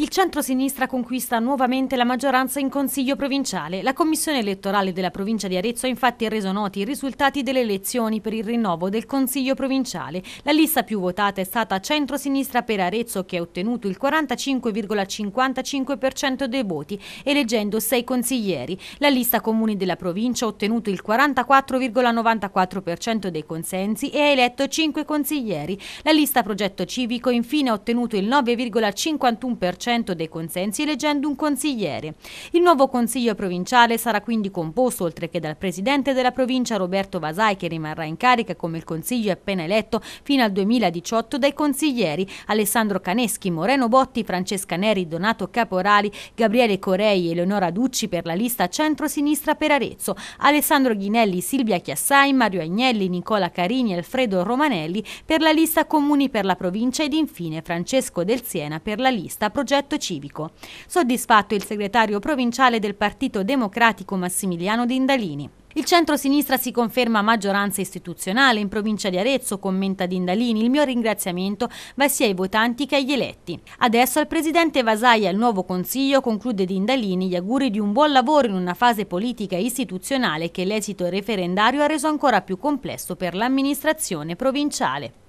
Il centro-sinistra conquista nuovamente la maggioranza in Consiglio provinciale. La Commissione elettorale della provincia di Arezzo ha infatti reso noti i risultati delle elezioni per il rinnovo del Consiglio provinciale. La lista più votata è stata centro-sinistra per Arezzo che ha ottenuto il 45,55% dei voti, eleggendo sei consiglieri. La lista comuni della provincia ha ottenuto il 44,94% dei consensi e ha eletto cinque consiglieri. La lista progetto civico infine ha ottenuto il 9,51% 40% dei consensi eleggendo un consigliere. Il nuovo Consiglio provinciale sarà quindi composto, oltre che dal Presidente della provincia Roberto Vasai, che rimarrà in carica come il Consiglio appena eletto fino al 2018, dai consiglieri Alessandro Caneschi, Moreno Botti, Francesca Neri, Donato Caporali, Gabriele Corei e Eleonora Ducci per la lista Centro-Sinistra per Arezzo, Alessandro Ghinelli, Silvia Chiassai, Mario Agnelli, Nicola Carini e Alfredo Romanelli per la lista Comuni per la provincia ed infine Francesco Del Siena per la lista Progetto progetto civico. Soddisfatto il segretario provinciale del Partito Democratico Massimiliano Dindalini. Il centro-sinistra si conferma maggioranza istituzionale in provincia di Arezzo, commenta Dindalini. Il mio ringraziamento va sia ai votanti che agli eletti. Adesso al presidente Vasai e al nuovo consiglio, conclude Dindalini, gli auguri di un buon lavoro in una fase politica e istituzionale che l'esito referendario ha reso ancora più complesso per l'amministrazione provinciale.